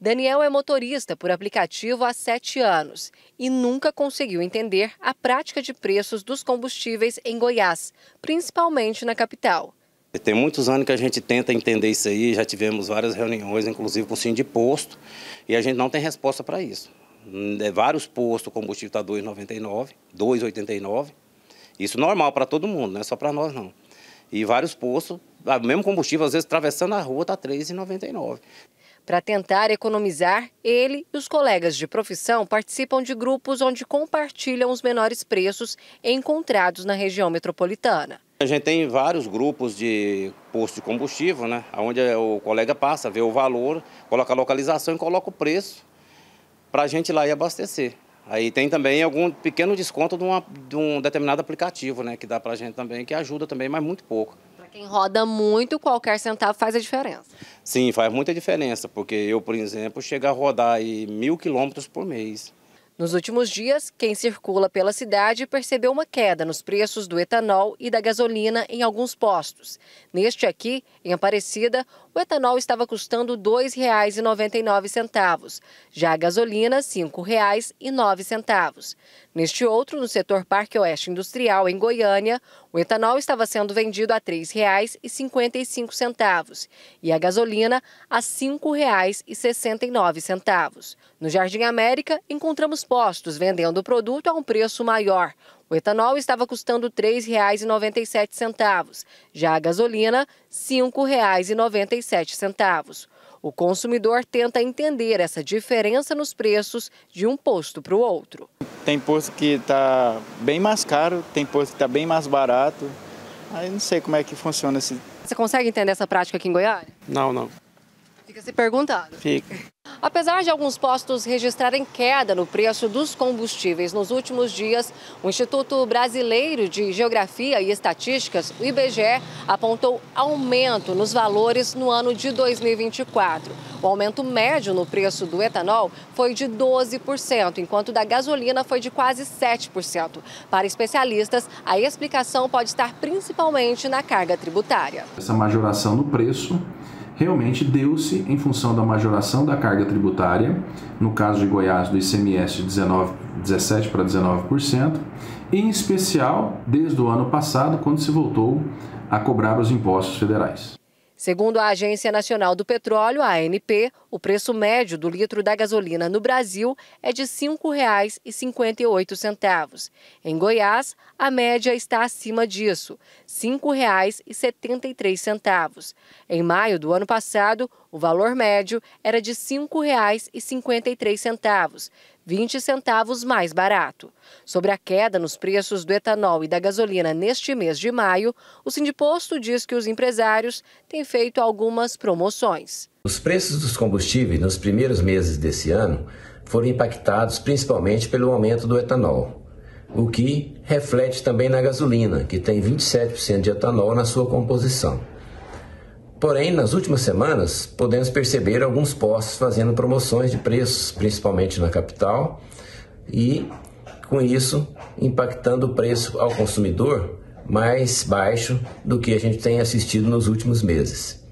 Daniel é motorista por aplicativo há sete anos e nunca conseguiu entender a prática de preços dos combustíveis em Goiás, principalmente na capital. Tem muitos anos que a gente tenta entender isso aí, já tivemos várias reuniões, inclusive com o Sim de Posto, e a gente não tem resposta para isso. É, vários postos, o combustível está 2,99, 2,89, isso normal para todo mundo, não é só para nós não. E vários postos, o ah, mesmo combustível, às vezes, atravessando a rua, está 3,99. Para tentar economizar, ele e os colegas de profissão participam de grupos onde compartilham os menores preços encontrados na região metropolitana. A gente tem vários grupos de posto de combustível, né? Onde é o colega passa, vê o valor, coloca a localização e coloca o preço para a gente ir lá e abastecer. Aí tem também algum pequeno desconto de, uma, de um determinado aplicativo, né? Que dá para a gente também, que ajuda também, mas muito pouco quem roda muito, qualquer centavo faz a diferença. Sim, faz muita diferença, porque eu, por exemplo, chego a rodar aí mil quilômetros por mês. Nos últimos dias, quem circula pela cidade percebeu uma queda nos preços do etanol e da gasolina em alguns postos. Neste aqui, em Aparecida, o etanol estava custando R$ 2,99, já a gasolina R$ 5,09. Neste outro, no setor Parque Oeste Industrial, em Goiânia, o etanol estava sendo vendido a R$ 3,55 e a gasolina a R$ 5,69. No Jardim América, encontramos postos vendendo o produto a um preço maior. O etanol estava custando R$ 3,97, já a gasolina R$ 5,97. O consumidor tenta entender essa diferença nos preços de um posto para o outro. Tem posto que está bem mais caro, tem posto que está bem mais barato. Aí não sei como é que funciona esse. Você consegue entender essa prática aqui em Goiânia? Não, não. Fica se perguntando. Fica. Apesar de alguns postos registrarem queda no preço dos combustíveis nos últimos dias, o Instituto Brasileiro de Geografia e Estatísticas, o IBGE, apontou aumento nos valores no ano de 2024. O aumento médio no preço do etanol foi de 12%, enquanto da gasolina foi de quase 7%. Para especialistas, a explicação pode estar principalmente na carga tributária. Essa majoração no preço realmente deu-se em função da majoração da carga tributária, no caso de Goiás, do ICMS de 17 para 19%, e em especial desde o ano passado, quando se voltou a cobrar os impostos federais. Segundo a Agência Nacional do Petróleo, ANP, o preço médio do litro da gasolina no Brasil é de R$ 5,58. Em Goiás, a média está acima disso, R$ 5,73. Em maio do ano passado, o valor médio era de R$ 5,53, 20 centavos mais barato. Sobre a queda nos preços do etanol e da gasolina neste mês de maio, o Sindiposto diz que os empresários têm feito algumas promoções. Os preços dos combustíveis nos primeiros meses desse ano foram impactados principalmente pelo aumento do etanol, o que reflete também na gasolina, que tem 27% de etanol na sua composição. Porém, nas últimas semanas, podemos perceber alguns postos fazendo promoções de preços, principalmente na capital, e com isso impactando o preço ao consumidor mais baixo do que a gente tem assistido nos últimos meses.